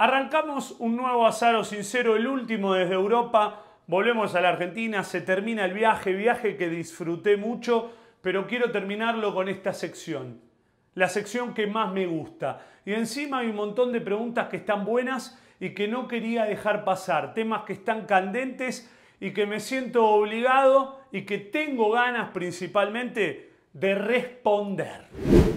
Arrancamos un nuevo Azaro Sincero, el último desde Europa. Volvemos a la Argentina, se termina el viaje, viaje que disfruté mucho, pero quiero terminarlo con esta sección. La sección que más me gusta. Y encima hay un montón de preguntas que están buenas y que no quería dejar pasar. Temas que están candentes y que me siento obligado y que tengo ganas principalmente de responder.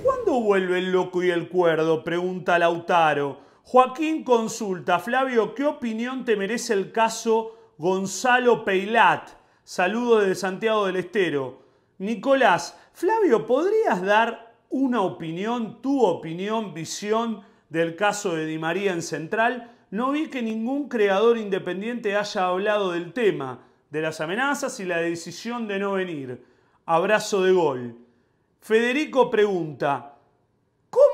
¿Cuándo vuelve el loco y el cuerdo? Pregunta Lautaro. Joaquín consulta, Flavio, ¿qué opinión te merece el caso Gonzalo Peilat? Saludo desde Santiago del Estero. Nicolás, Flavio, ¿podrías dar una opinión, tu opinión, visión del caso de Di María en Central? No vi que ningún creador independiente haya hablado del tema, de las amenazas y la decisión de no venir. Abrazo de gol. Federico pregunta,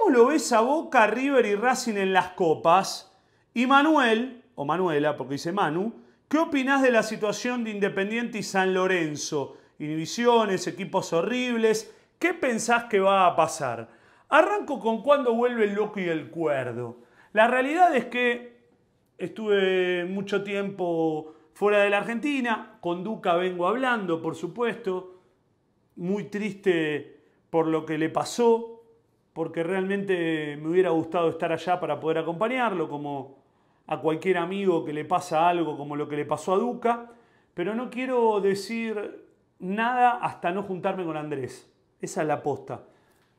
lo ves a Boca, River y Racing en las copas? Y Manuel, o Manuela, porque dice Manu, ¿qué opinás de la situación de Independiente y San Lorenzo? Inhibiciones, equipos horribles, ¿qué pensás que va a pasar? Arranco con cuándo vuelve el loco y el cuerdo. La realidad es que estuve mucho tiempo fuera de la Argentina, con Duca vengo hablando, por supuesto, muy triste por lo que le pasó, porque realmente me hubiera gustado estar allá para poder acompañarlo, como a cualquier amigo que le pasa algo, como lo que le pasó a Duca, pero no quiero decir nada hasta no juntarme con Andrés. Esa es la aposta.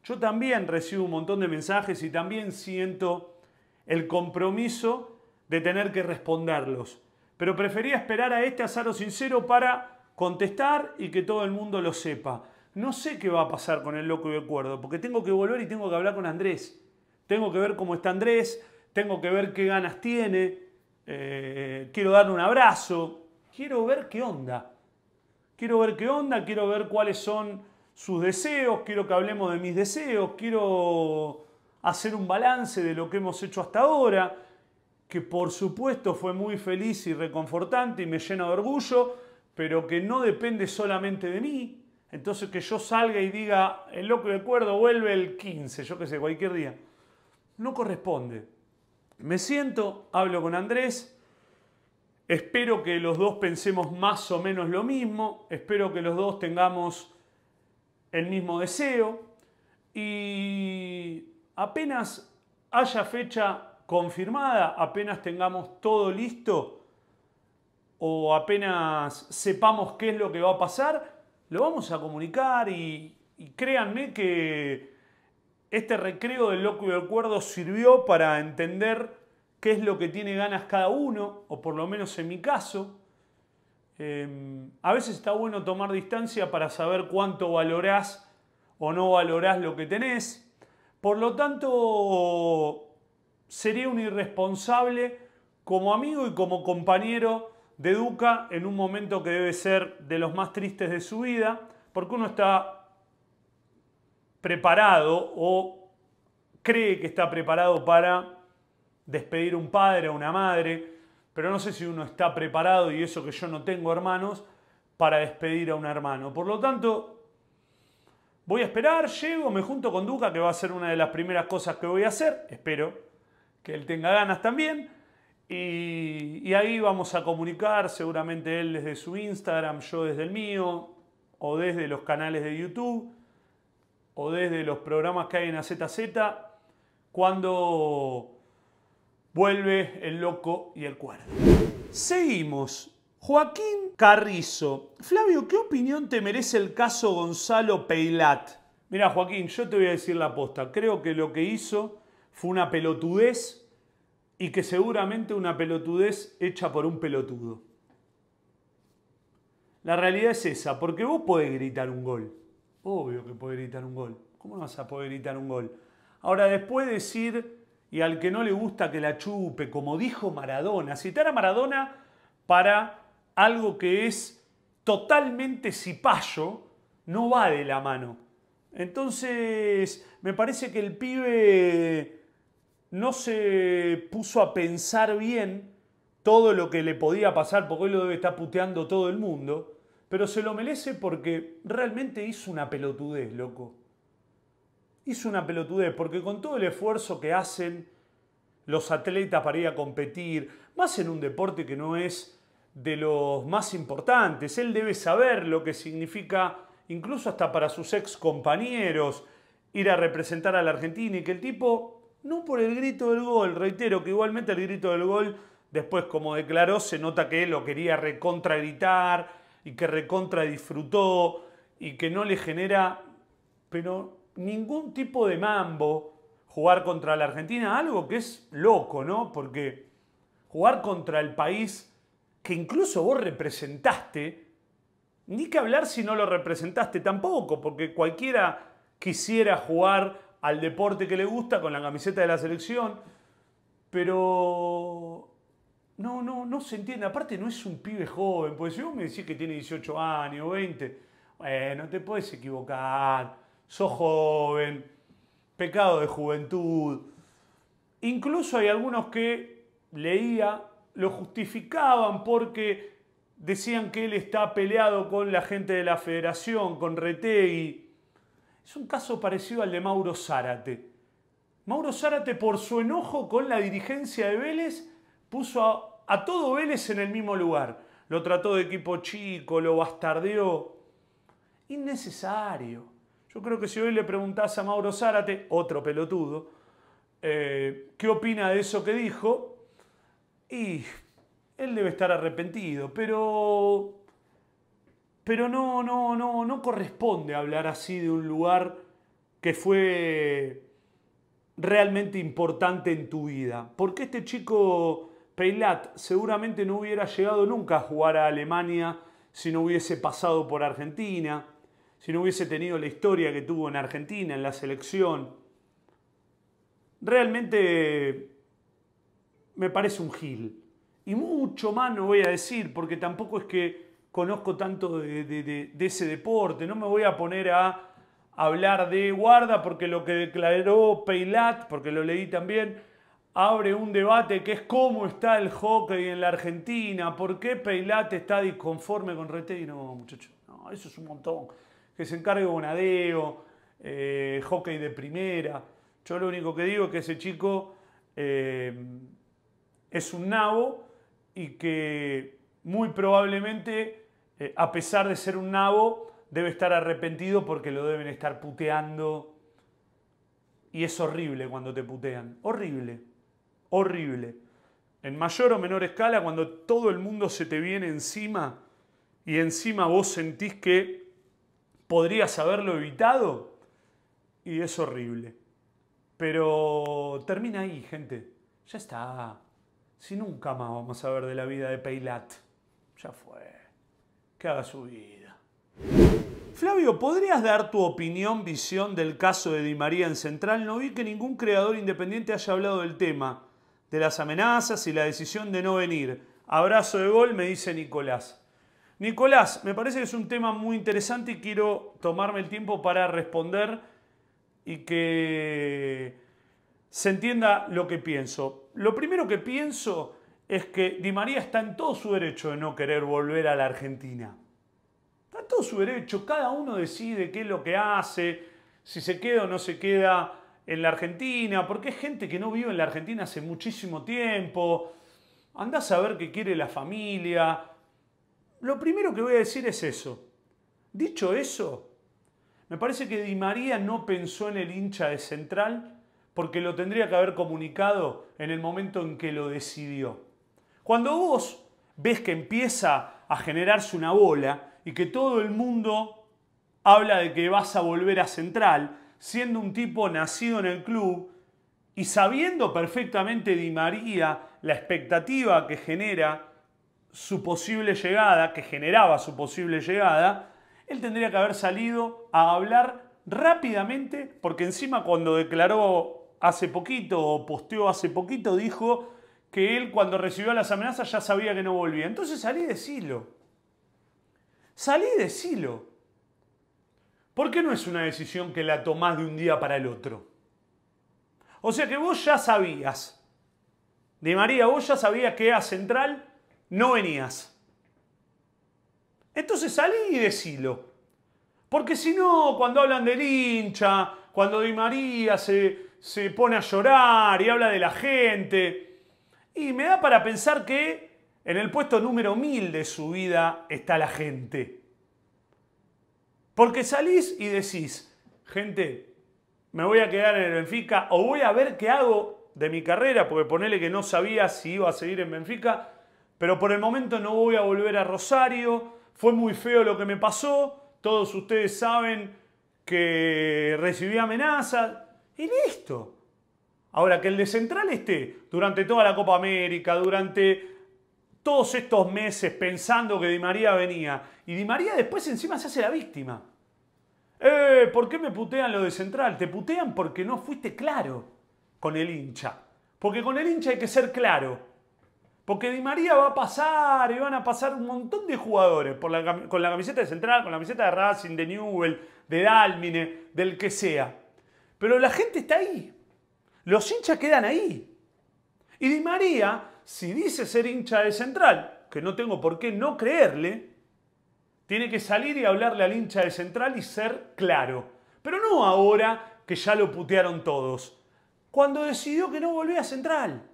Yo también recibo un montón de mensajes y también siento el compromiso de tener que responderlos. Pero prefería esperar a este azaro sincero para contestar y que todo el mundo lo sepa no sé qué va a pasar con el loco y acuerdo, porque tengo que volver y tengo que hablar con Andrés. Tengo que ver cómo está Andrés, tengo que ver qué ganas tiene, eh, quiero darle un abrazo, quiero ver qué onda. Quiero ver qué onda, quiero ver cuáles son sus deseos, quiero que hablemos de mis deseos, quiero hacer un balance de lo que hemos hecho hasta ahora, que por supuesto fue muy feliz y reconfortante y me llena de orgullo, pero que no depende solamente de mí, entonces que yo salga y diga, el loco de acuerdo vuelve el 15, yo qué sé, cualquier día. No corresponde. Me siento, hablo con Andrés, espero que los dos pensemos más o menos lo mismo, espero que los dos tengamos el mismo deseo y apenas haya fecha confirmada, apenas tengamos todo listo o apenas sepamos qué es lo que va a pasar, lo vamos a comunicar y, créanme que este recreo del loco y del cuerdo sirvió para entender qué es lo que tiene ganas cada uno, o por lo menos en mi caso. Em, a veces está bueno tomar distancia para saber cuánto valorás o no valorás lo que tenés. Por lo tanto, sería un irresponsable como amigo y como compañero de Duca en un momento que debe ser de los más tristes de su vida, porque uno está preparado o cree que está preparado para despedir un padre o una madre, pero no sé si uno está preparado, y eso que yo no tengo hermanos, para despedir a un hermano. Por lo tanto, voy a esperar, llego, me junto con Duca, que va a ser una de las primeras cosas que voy a hacer, espero que él tenga ganas también, y, ahí vamos a comunicar, seguramente él desde su Instagram, yo desde el mío, o desde los canales de YouTube, o desde los programas que hay en AZZ, cuando vuelve el loco y el cuerno. Seguimos. Joaquín Carrizo. Flavio, ¿qué opinión te merece el caso Gonzalo Peilat? Mira, Joaquín, yo te voy a decir la posta. Creo que lo que hizo fue una pelotudez y que seguramente una pelotudez hecha por un pelotudo. La realidad es esa, porque vos podés gritar un gol. Obvio que podés gritar un gol. ¿Cómo vas a poder gritar un gol? Ahora, después decir, y al que no le gusta que la chupe, como dijo Maradona, citar a Maradona para algo que es totalmente cipayo, no va de la mano. Entonces, me parece que el pibe no se puso a pensar bien todo lo que le podía pasar, porque hoy lo debe estar puteando todo el mundo, pero se lo merece porque realmente hizo una pelotudez, loco. Hizo una pelotudez, porque con todo el esfuerzo que hacen los atletas para ir a competir, más en un deporte que no es de los más importantes, él debe saber lo que significa, incluso hasta para sus ex compañeros, ir a representar a la Argentina y que el tipo no por el grito del gol, reitero que igualmente el grito del gol, después como declaró, se nota que lo quería recontra gritar y que recontra disfrutó y que no le genera, pero ningún tipo de mambo jugar contra la Argentina, algo que es loco, ¿no? Porque jugar contra el país que incluso vos representaste, ni que hablar si no lo representaste tampoco, porque cualquiera quisiera jugar al deporte que le gusta, con la camiseta de la selección, pero no, no, no se entiende. Aparte no es un pibe joven, porque si vos me decís que tiene 18 años, 20, no te puedes equivocar, sos joven, pecado de juventud. Incluso hay algunos que leía, lo justificaban porque decían que él está peleado con la gente de la federación, con Retegui. Es un caso parecido al de Mauro Zárate. Mauro Zárate, por su enojo con la dirigencia de Vélez, puso a, todo Vélez en el mismo lugar. Lo trató de equipo chico, lo bastardeó. Innecesario. Yo creo que si hoy le preguntás a Mauro Zárate, otro pelotudo, eh, qué opina de eso que dijo, y él debe estar arrepentido, pero pero no, no, no, no corresponde hablar así de un lugar que fue realmente importante en tu vida. Porque este chico Peilat seguramente no hubiera llegado nunca a jugar a Alemania si no hubiese pasado por Argentina, si no hubiese tenido la historia que tuvo en Argentina, en la selección. Realmente me parece un gil. Y mucho más no voy a decir, porque tampoco es que conozco tanto de, ese deporte, no me voy a poner a hablar de guarda porque lo que declaró Peilat, porque lo leí también, abre un debate que es cómo está el hockey en la Argentina, por qué Peilat está disconforme con Retegui, y no, muchachos, eso es un montón, que se encargue Bonadeo, eh, hockey de primera, yo lo único que digo es que ese chico eh, es un nabo y que muy probablemente, eh, a pesar de ser un nabo, debe estar arrepentido porque lo deben estar puteando. Y es horrible cuando te putean. Horrible. Horrible. En mayor o menor escala, cuando todo el mundo se te viene encima y encima vos sentís que podrías haberlo evitado. Y es horrible. Pero termina ahí, gente. Ya está. Si nunca más vamos a ver de la vida de Peilat ya fue, que haga su vida. Flavio, ¿podrías dar tu opinión, visión del caso de Di María en Central? No vi que ningún creador independiente haya hablado del tema, de las amenazas y la decisión de no venir. Abrazo de gol, me dice Nicolás. Nicolás, me parece que es un tema muy interesante y quiero tomarme el tiempo para responder y que se entienda lo que pienso. Lo primero que pienso es que Di María está en todo su derecho de no querer volver a la Argentina. Está en todo su derecho, cada uno decide qué es lo que hace, si se queda o no se queda en la Argentina, porque es gente que no vive en la Argentina hace muchísimo tiempo, anda a saber qué quiere la familia. Lo primero que voy a decir es eso. Dicho eso, me parece que Di María no pensó en el hincha de Central porque lo tendría que haber comunicado en el momento en que lo decidió. Cuando vos ves que empieza a generarse una bola y que todo el mundo habla de que vas a volver a Central, siendo un tipo nacido en el club y sabiendo perfectamente Di María la expectativa que genera su posible llegada, que generaba su posible llegada, él tendría que haber salido a hablar rápidamente, porque encima cuando declaró hace poquito o posteó hace poquito, dijo, que él cuando recibió las amenazas ya sabía que no volvía. Entonces salí de Silo. Salí de Silo. ¿Por qué no es una decisión que la tomás de un día para el otro? O sea que vos ya sabías, de María, vos ya sabías que a Central no venías. Entonces salí y Silo... Porque si no, cuando hablan del hincha, cuando Di María se, se pone a llorar y habla de la gente, y me da para pensar que en el puesto número 1000 de su vida está la gente. Porque salís y decís, gente, me voy a quedar en el Benfica o voy a ver qué hago de mi carrera, porque ponele que no sabía si iba a seguir en Benfica, pero por el momento no voy a volver a Rosario, fue muy feo lo que me pasó, todos ustedes saben que recibí amenazas y listo. Ahora que el de Central esté durante toda la Copa América, durante todos estos meses pensando que Di María venía, y Di María después encima se hace la víctima. Eh, ¿por qué me putean lo de Central? Te putean porque no fuiste claro con el hincha. Porque con el hincha hay que ser claro. Porque Di María va a pasar y van a pasar un montón de jugadores con la camiseta de Central, con la camiseta de Racing, de Newell, de Dálmine, del que sea. Pero la gente está ahí los hinchas quedan ahí. Y Di María, si dice ser hincha de Central, que no tengo por qué no creerle, tiene que salir y hablarle al hincha de Central y ser claro. Pero no ahora que ya lo putearon todos. Cuando decidió que no volvía a Central.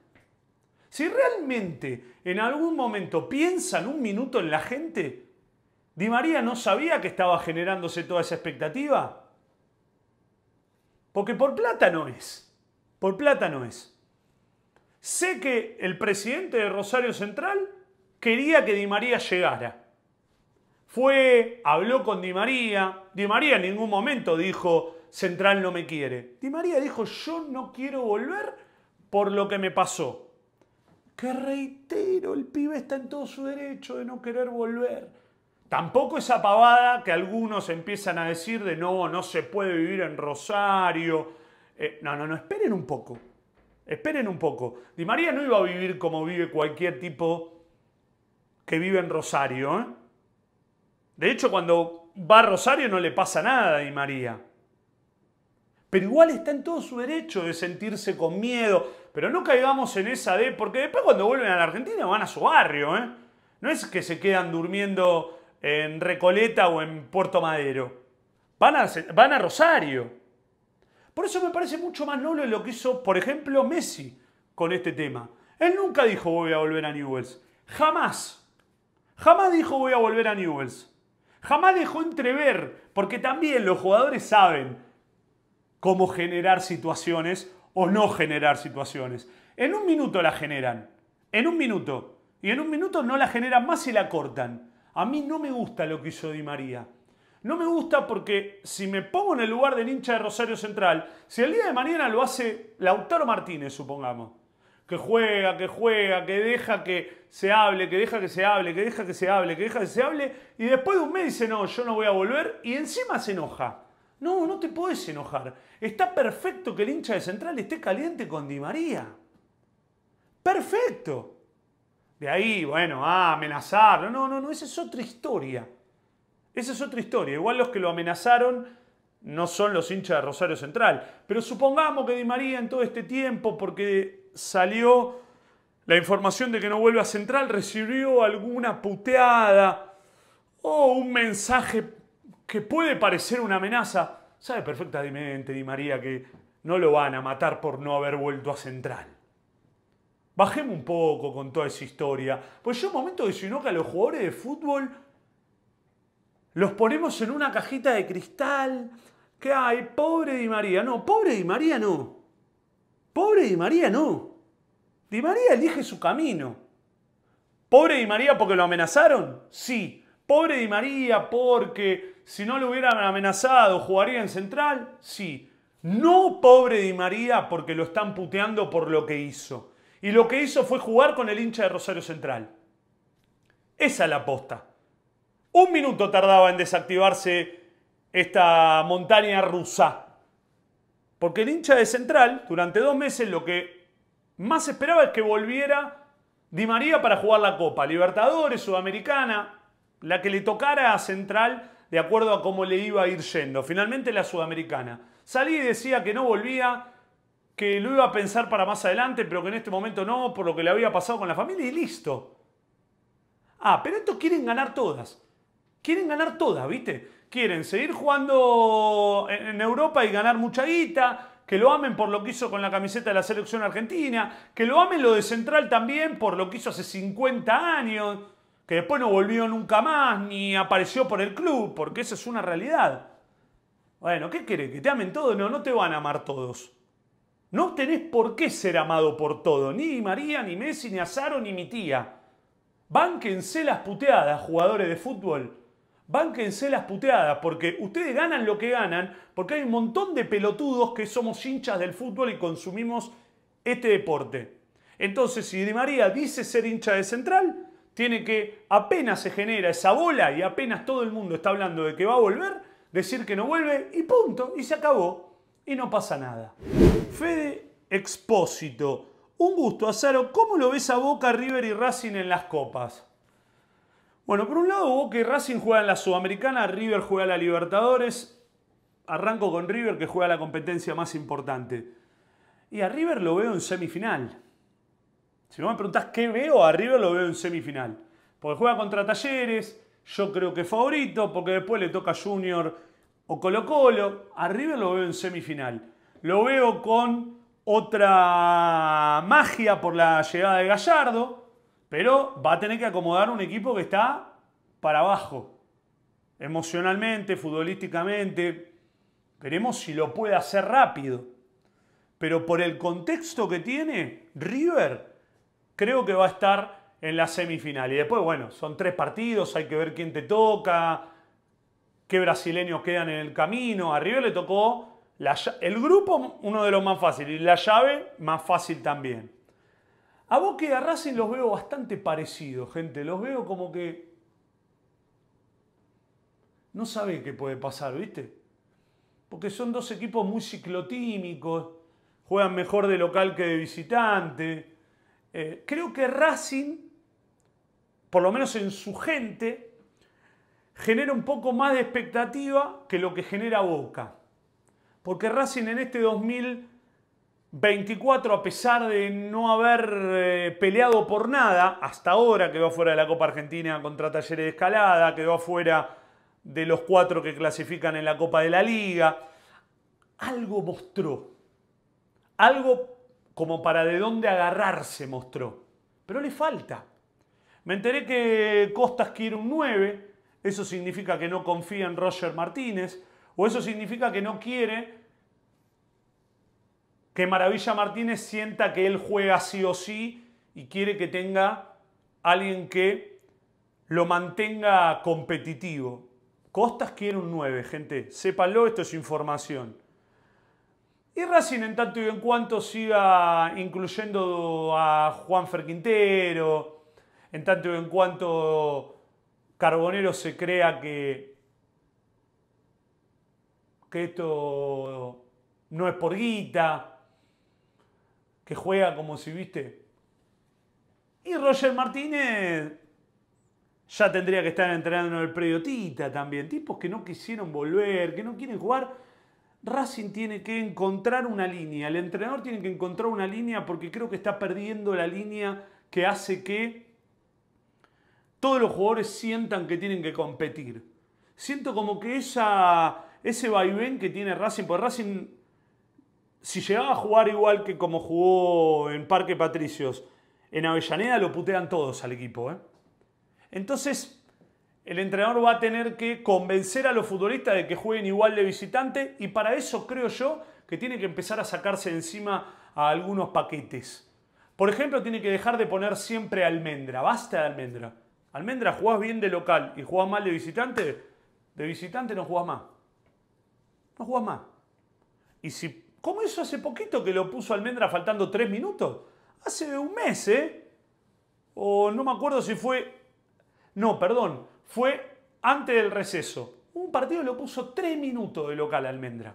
Si realmente en algún momento piensan un minuto en la gente, ¿Di María no sabía que estaba generándose toda esa expectativa? Porque por plata no es. Por plata no es. Sé que el presidente de Rosario Central quería que Di María llegara. Fue, habló con Di María. Di María en ningún momento dijo, Central no me quiere. Di María dijo, yo no quiero volver por lo que me pasó. Que reitero, el pibe está en todo su derecho de no querer volver. Tampoco esa pavada que algunos empiezan a decir de no, no se puede vivir en Rosario eh, no, no, no, esperen un poco. Esperen un poco. Di María no iba a vivir como vive cualquier tipo que vive en Rosario. ¿eh? De hecho, cuando va a Rosario no le pasa nada a Di María. Pero igual está en todo su derecho de sentirse con miedo. Pero no caigamos en esa de. Porque después, cuando vuelven a la Argentina, van a su barrio. ¿eh? No es que se quedan durmiendo en Recoleta o en Puerto Madero. Van a, van a Rosario. Por eso me parece mucho más noble lo que hizo, por ejemplo, Messi con este tema. Él nunca dijo voy a volver a Newells. Jamás. Jamás dijo voy a volver a Newells. Jamás dejó entrever, porque también los jugadores saben cómo generar situaciones o no generar situaciones. En un minuto la generan. En un minuto. Y en un minuto no la generan más y la cortan. A mí no me gusta lo que hizo Di María. No me gusta porque si me pongo en el lugar del hincha de Rosario Central, si el día de mañana lo hace Lautaro Martínez, supongamos, que juega, que juega, que deja que se hable, que deja que se hable, que deja que se hable, que deja que se hable, y después de un mes dice, no, yo no voy a volver, y encima se enoja. No, no te puedes enojar. Está perfecto que el hincha de Central esté caliente con Di María. Perfecto. De ahí, bueno, a amenazar. No, no, no, esa es otra historia. Esa es otra historia. Igual los que lo amenazaron no son los hinchas de Rosario Central. Pero supongamos que Di María en todo este tiempo, porque salió la información de que no vuelve a Central, recibió alguna puteada o un mensaje que puede parecer una amenaza. Sabe perfectamente Di María que no lo van a matar por no haber vuelto a Central. Bajemos un poco con toda esa historia. Pues yo un momento que si no que a los jugadores de fútbol los ponemos en una cajita de cristal. ¿Qué hay? Pobre Di María. No, pobre Di María no. Pobre Di María no. Di María elige su camino. Pobre Di María porque lo amenazaron. Sí. Pobre Di María porque si no lo hubieran amenazado jugaría en central. Sí. No pobre Di María porque lo están puteando por lo que hizo. Y lo que hizo fue jugar con el hincha de Rosario Central. Esa es la aposta. Un minuto tardaba en desactivarse esta montaña rusa. Porque el hincha de Central, durante dos meses, lo que más esperaba es que volviera Di María para jugar la Copa, Libertadores, Sudamericana, la que le tocara a Central de acuerdo a cómo le iba a ir yendo. Finalmente la Sudamericana. Salí y decía que no volvía, que lo iba a pensar para más adelante, pero que en este momento no, por lo que le había pasado con la familia y listo. Ah, pero estos quieren ganar todas quieren ganar todas, ¿viste? Quieren seguir jugando en Europa y ganar mucha guita, que lo amen por lo que hizo con la camiseta de la selección argentina, que lo amen lo de Central también por lo que hizo hace 50 años, que después no volvió nunca más ni apareció por el club, porque esa es una realidad. Bueno, ¿qué querés? ¿Que te amen todos? No, no te van a amar todos. No tenés por qué ser amado por todo. ni María, ni Messi, ni Azaro, ni mi tía. Bánquense las puteadas, jugadores de fútbol bánquense las puteadas, porque ustedes ganan lo que ganan, porque hay un montón de pelotudos que somos hinchas del fútbol y consumimos este deporte. Entonces, si Di María dice ser hincha de Central, tiene que, apenas se genera esa bola y apenas todo el mundo está hablando de que va a volver, decir que no vuelve y punto, y se acabó, y no pasa nada. Fede Expósito, un gusto, Azaro, ¿cómo lo ves a Boca, River y Racing en las copas? Bueno, por un lado que y Racing en la Sudamericana, River juega la Libertadores. Arranco con River que juega la competencia más importante. Y a River lo veo en semifinal. Si no me preguntás qué veo, a River lo veo en semifinal. Porque juega contra Talleres, yo creo que favorito, porque después le toca Junior o Colo Colo. A River lo veo en semifinal. Lo veo con otra magia por la llegada de Gallardo pero va a tener que acomodar un equipo que está para abajo, emocionalmente, futbolísticamente. Veremos si lo puede hacer rápido. Pero por el contexto que tiene, River creo que va a estar en la semifinal. Y después, bueno, son tres partidos, hay que ver quién te toca, qué brasileños quedan en el camino. A River le tocó el grupo, uno de los más fáciles, y la llave más fácil también. A Boca y a Racing los veo bastante parecidos, gente. Los veo como que. No sabe qué puede pasar, ¿viste? Porque son dos equipos muy ciclotímicos, juegan mejor de local que de visitante. Eh, creo que Racing, por lo menos en su gente, genera un poco más de expectativa que lo que genera Boca. Porque Racing en este 2000 24 a pesar de no haber eh, peleado por nada hasta ahora, quedó fuera de la Copa Argentina contra Talleres de Escalada, quedó fuera de los cuatro que clasifican en la Copa de la Liga. Algo mostró, algo como para de dónde agarrarse mostró, pero le falta. Me enteré que Costas quiere un 9, eso significa que no confía en Roger Martínez, o eso significa que no quiere que Maravilla Martínez sienta que él juega sí o sí y quiere que tenga alguien que lo mantenga competitivo. Costas quiere un 9, gente. Sépanlo, esto es información. Y Racing, en tanto y en cuanto siga incluyendo a Juan Ferquintero, en tanto y en cuanto Carbonero se crea que, que esto no es por guita, que juega como si viste. Y Roger Martínez ya tendría que estar entrenando en el predio también. Tipos que no quisieron volver, que no quieren jugar. Racing tiene que encontrar una línea. El entrenador tiene que encontrar una línea porque creo que está perdiendo la línea que hace que todos los jugadores sientan que tienen que competir. Siento como que esa, ese vaivén que tiene Racing, porque Racing si llegaba a jugar igual que como jugó en Parque Patricios, en Avellaneda lo putean todos al equipo. ¿eh? Entonces, el entrenador va a tener que convencer a los futbolistas de que jueguen igual de visitante y para eso creo yo que tiene que empezar a sacarse encima a algunos paquetes. Por ejemplo, tiene que dejar de poner siempre almendra. Basta de almendra. Almendra, jugás bien de local y jugás mal de visitante. De visitante no jugás más. No jugás más. Y si ¿Cómo eso hace poquito que lo puso Almendra faltando tres minutos. Hace un mes, ¿eh? O no me acuerdo si fue... No, perdón. Fue antes del receso. Un partido lo puso tres minutos de local Almendra.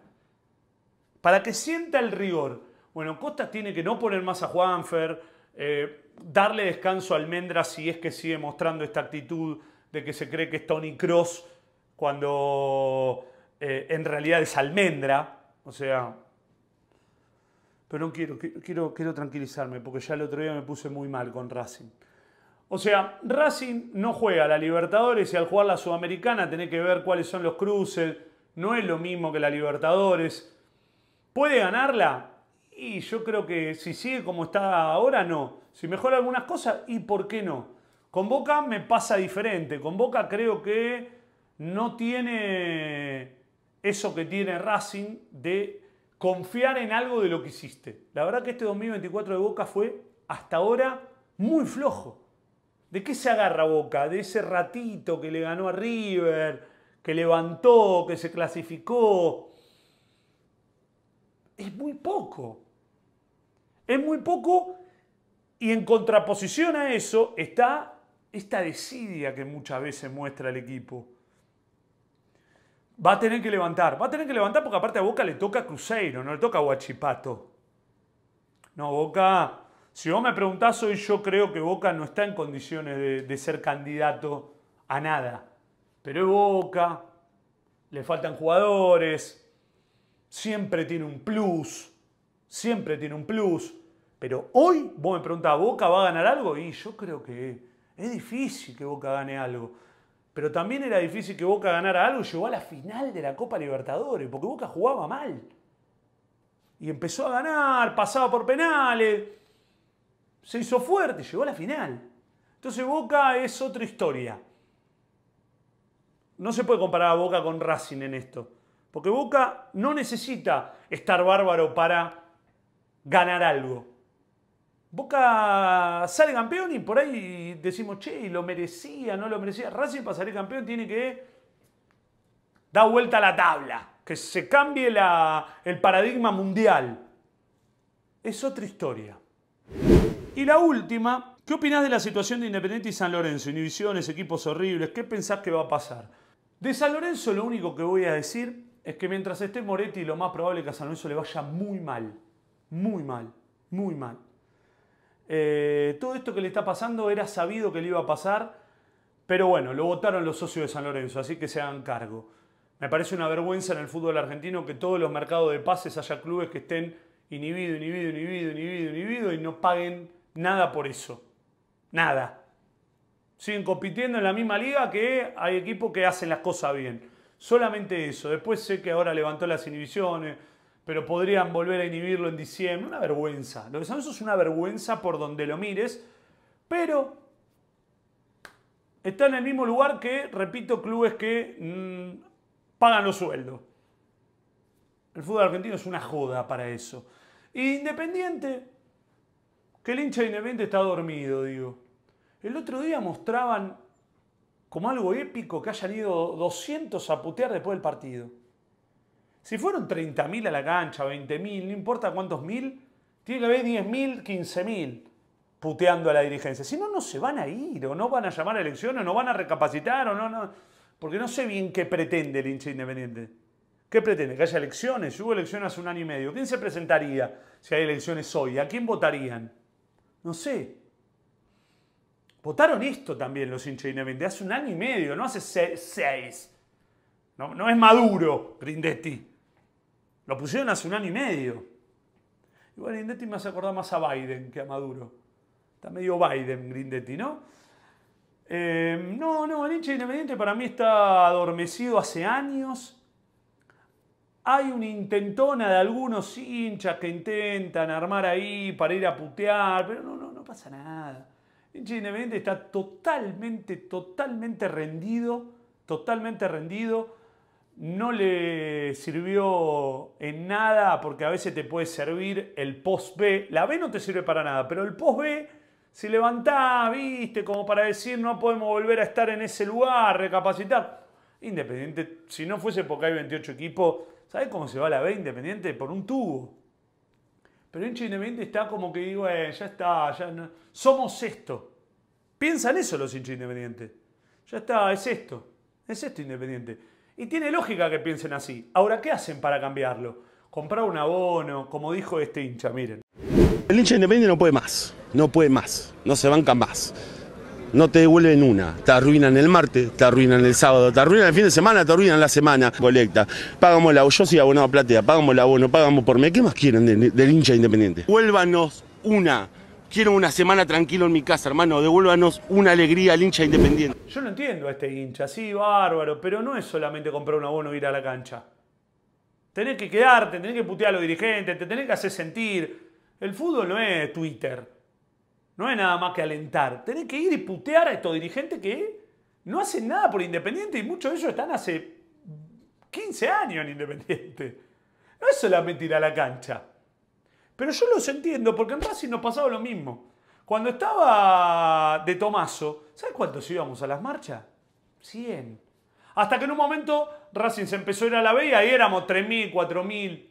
Para que sienta el rigor. Bueno, Costas tiene que no poner más a Juanfer, eh, darle descanso a Almendra si es que sigue mostrando esta actitud de que se cree que es Tony Cross cuando eh, en realidad es Almendra. O sea, pero no quiero, quiero, quiero tranquilizarme, porque ya el otro día me puse muy mal con Racing. O sea, Racing no juega a la Libertadores y al jugar la Sudamericana tenés que ver cuáles son los cruces, no es lo mismo que la Libertadores. ¿Puede ganarla? Y yo creo que si sigue como está ahora, no. Si mejora algunas cosas, ¿y por qué no? Con Boca me pasa diferente. Con Boca creo que no tiene eso que tiene Racing de confiar en algo de lo que hiciste. La verdad que este 2024 de Boca fue hasta ahora muy flojo. ¿De qué se agarra Boca? De ese ratito que le ganó a River, que levantó, que se clasificó. Es muy poco. Es muy poco y en contraposición a eso está esta desidia que muchas veces muestra el equipo. Va a tener que levantar. Va a tener que levantar porque aparte a Boca le toca Cruzeiro, no le toca Huachipato. No, Boca, si vos me preguntás hoy, yo creo que Boca no está en condiciones de, de ser candidato a nada. Pero es Boca, le faltan jugadores, siempre tiene un plus, siempre tiene un plus. Pero hoy vos me preguntás, ¿Boca va a ganar algo? Y yo creo que es difícil que Boca gane algo. Pero también era difícil que Boca ganara algo y llegó a la final de la Copa Libertadores, porque Boca jugaba mal. Y empezó a ganar, pasaba por penales, se hizo fuerte, llegó a la final. Entonces Boca es otra historia. No se puede comparar a Boca con Racing en esto, porque Boca no necesita estar bárbaro para ganar algo. Boca sale campeón y por ahí decimos, che, lo merecía, no lo merecía. Racing para salir campeón tiene que dar vuelta a la tabla, que se cambie el paradigma mundial. Es otra historia. Y la última, ¿qué opinás de la situación de Independiente y San Lorenzo? Inhibiciones, equipos horribles, ¿qué pensás que va a pasar? De San Lorenzo lo único que voy a decir es que mientras esté Moretti, lo más probable es que a San Lorenzo le vaya muy mal. Muy mal, muy mal. Eh, todo esto que le está pasando era sabido que le iba a pasar, pero bueno, lo votaron los socios de San Lorenzo, así que se hagan cargo. Me parece una vergüenza en el fútbol argentino que todos los mercados de pases haya clubes que estén inhibido, inhibido, inhibido, inhibido, inhibido y no paguen nada por eso. Nada. Siguen compitiendo en la misma liga que hay equipos que hacen las cosas bien. Solamente eso. Después sé que ahora levantó las inhibiciones, pero podrían volver a inhibirlo en diciembre. Una vergüenza. Lo que son es una vergüenza por donde lo mires, pero está en el mismo lugar que, repito, clubes que mm, pagan los sueldos. El fútbol argentino es una joda para eso. Y Independiente, que el hincha de Independiente está dormido, digo. El otro día mostraban como algo épico que hayan ido 200 a putear después del partido. Si fueron 30.000 a la cancha, 20.000, no importa cuántos mil, tiene que haber 10.000, 15.000 puteando a la dirigencia. Si no, no se van a ir, o no van a llamar a elecciones, o no van a recapacitar, o no, no. Porque no sé bien qué pretende el hincha independiente. ¿Qué pretende? Que haya elecciones. Si hubo elecciones hace un año y medio, ¿quién se presentaría si hay elecciones hoy? ¿A quién votarían? No sé. Votaron esto también los hinchas independientes hace un año y medio, no hace seis. No, es maduro Grindetti. Lo pusieron hace un año y medio. Igual Grindetti me hace acordar más a Biden que a Maduro. Está medio Biden Grindetti, ¿no? Em, no, no, el hincha independiente para mí está adormecido hace años. Hay una intentona de algunos hinchas que intentan armar ahí para ir a putear, pero no, no, no pasa nada. El hincha independiente está totalmente, totalmente rendido, totalmente rendido no le sirvió en nada porque a veces te puede servir el post B. La B no te sirve para nada, pero el post B, si levantás, viste, como para decir no podemos volver a estar en ese lugar, recapacitar. Independiente, si no fuese porque hay 28 equipos, ¿sabes cómo se va la B Independiente? Por un tubo. Pero hincha Independiente está como que digo, eh, ya está, ya somos esto. Piensan eso los hinchas Independientes. Ya está, es esto. Es esto Independiente. Y tiene lógica que piensen así. Ahora, ¿qué hacen para cambiarlo? Comprar un abono, como dijo este hincha, miren. El hincha independiente no puede más, no puede más, no se bancan más. No te devuelven una, te arruinan el martes, te arruinan el sábado, te arruinan el fin de semana, te arruinan la semana. Colecta, pagamos la yo soy abonado a platea, pagamos el abono, pagamos por mí. ¿Qué más quieren del, del hincha independiente? Vuélvanos una Quiero una semana tranquilo en mi casa, hermano. Devuélvanos una alegría al hincha independiente. Yo no entiendo a este hincha, sí, bárbaro, pero no es solamente comprar un abono e ir a la cancha. Tenés que quedarte, tenés que putear a los dirigentes, te tenés que hacer sentir. El fútbol no es Twitter. No es nada más que alentar. Tenés que ir y putear a estos dirigentes que no hacen nada por Independiente y muchos de ellos están hace 15 años en Independiente. No es solamente ir a la cancha. Pero yo los entiendo porque en Racing nos pasaba lo mismo. Cuando estaba de Tomaso, ¿sabes cuántos íbamos a las marchas? 100. Hasta que en un momento Racing se empezó a ir a la B y ahí éramos 3.000, 4.000.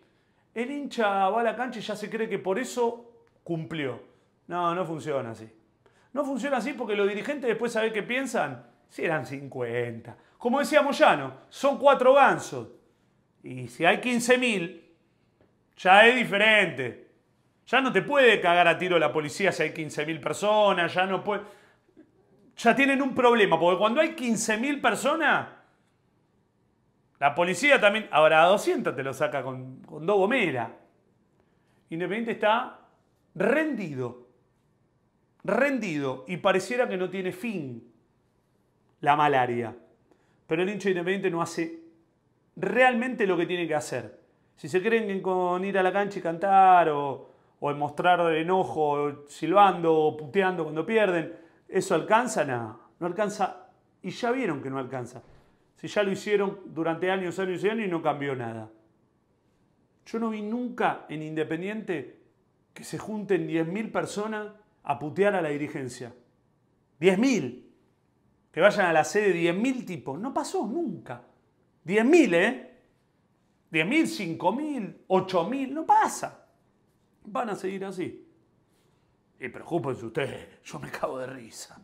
El hincha va a la cancha y ya se cree que por eso cumplió. No, no funciona así. No funciona así porque los dirigentes después saben qué piensan. Si eran 50. Como decíamos ya, no, son cuatro gansos. Y si hay 15.000, ya es diferente. Ya no te puede cagar a tiro la policía si hay 15.000 personas, ya no puede... Ya tienen un problema, porque cuando hay 15.000 personas, la policía también... Ahora, a 200 te lo saca con, dos gomeras. Independiente está rendido, rendido, y pareciera que no tiene fin la malaria. Pero el de independiente no hace realmente lo que tiene que hacer. Si se creen que con ir a la cancha y cantar o o en mostrar enojo, silbando o puteando cuando pierden. ¿Eso alcanza? Nada, no alcanza. Y ya vieron que no alcanza. Si ya lo hicieron durante años, años y años y no cambió nada. Yo no vi nunca en Independiente que se junten 10.000 personas a putear a la dirigencia. 10.000. Que vayan a la sede 10.000 tipos. No pasó nunca. 10.000, ¿eh? 10.000, 5.000, 8.000, no pasa van a seguir así. Y preocupense ustedes, yo me cago de risa.